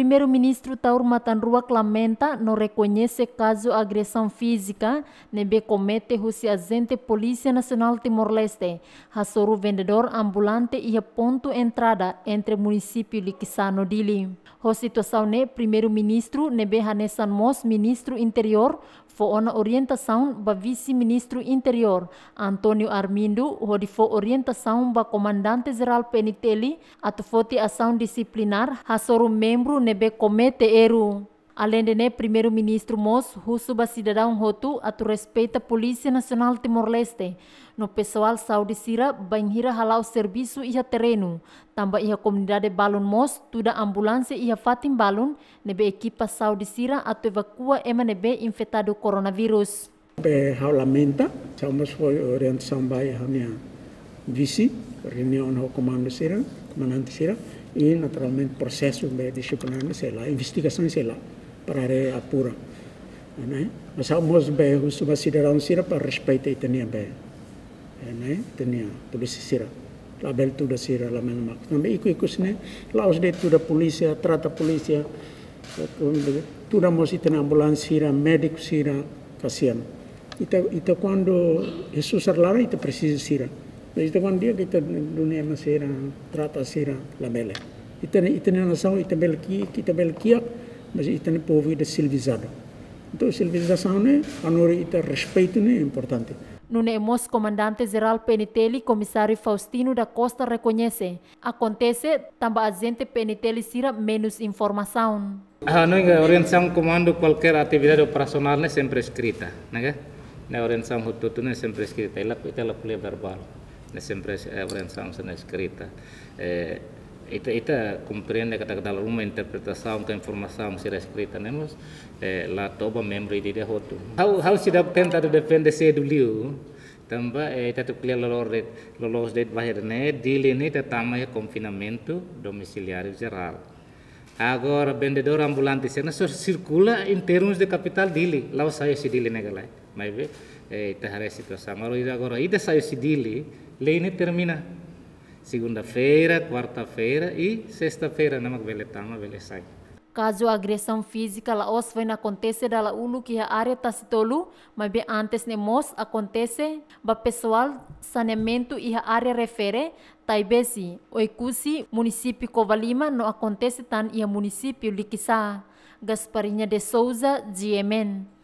Primeiro-ministro Taur Tanruak lamenta não reconhece caso agressão física nebe comete russe agente Polícia Nacional Timor-Leste, Hassoru vendedor ambulante e a ponto entrada entre município Kisano Dili. A situação ne primeiro-ministro nebe Hanesan Mos, ministro interior, foi na orientação ba vice-ministro interior, Antônio Armindo, onde foi orientação ba comandante-geral Peniteli, atufote ação disciplinar, Hassoru membro ne nebe comete eru. Além de né, primeiro-ministro Mos, russo ba cidadão rotu atu respeita polisi nasional Timor-Leste. No pessoal saúde sira banhira halau serbisu iha terenu. Tamba iha comunidade Balon Mos, tuda ambulância iha fatim Balon, nebe Ekipas Saudi sira atu evacua ema nebe infectado coronavírus. Be haulamenta, chamas foi orientação bai hania visi, reunião ho comando sira, comandante sira, e, naturalmente, processo disciplinares, sei lá, investigação sei lá, para a área apura. Né? Mas há muitos bairros que consideram sira para respeito e tinha bem. Né? Tenha tudo isso sira. Lá bem tudo sira, lá mesmo. Também, e com isso, né? lá os de tudo a polícia, trata a polícia, tudo a moça tenha ambulância, médico sira, casiano. Então, então quando Jesus falar, então precisa sira. Estaban dia kita dunia masih trata sira labela. Itana itana nação itabel ki itabel kia, mas itana povo ida é civilizado. Então civilização né, anor ita respeito né é importante. nosso comandante geral Peniteli, comissário Faustino da Costa reconhece. Acontece também a gente Peniteli sira menos informação. Ah, é a nossa orientação comando qualquer atividade operacional é sempre escrita, né? Na orientação rotuto é sempre escrita, ela ela verbal. Né, siempre é en eh, sendo escrita. Eh, ita, ita compreende que tal uma interpretação a informação será escrita nemos né, eh, lá toba membro de dia hoto how how se dá tenta de defender se do liu tamba eh, ita tu clear lolor de lolos de bahir né dile ne né, ta tama é confinamento domiciliário geral agora vendedor ambulante se circula em termos de capital dili lá sai se dili negalai maive eh, terra a situação. Agora, agora, ida saiu se dili, leine termina. Segunda-feira, quarta-feira e sexta-feira, namak vele tama, vele sai. Caso a agressão física laos vai acontecer da ulu que a área tá se mas bem antes ne mos acontece, ba pessoal saneamento e a área refere, taibesi, oikusi, município Covalima não acontece tan e a município Liquissá. Gasparinha de Souza, Diemen.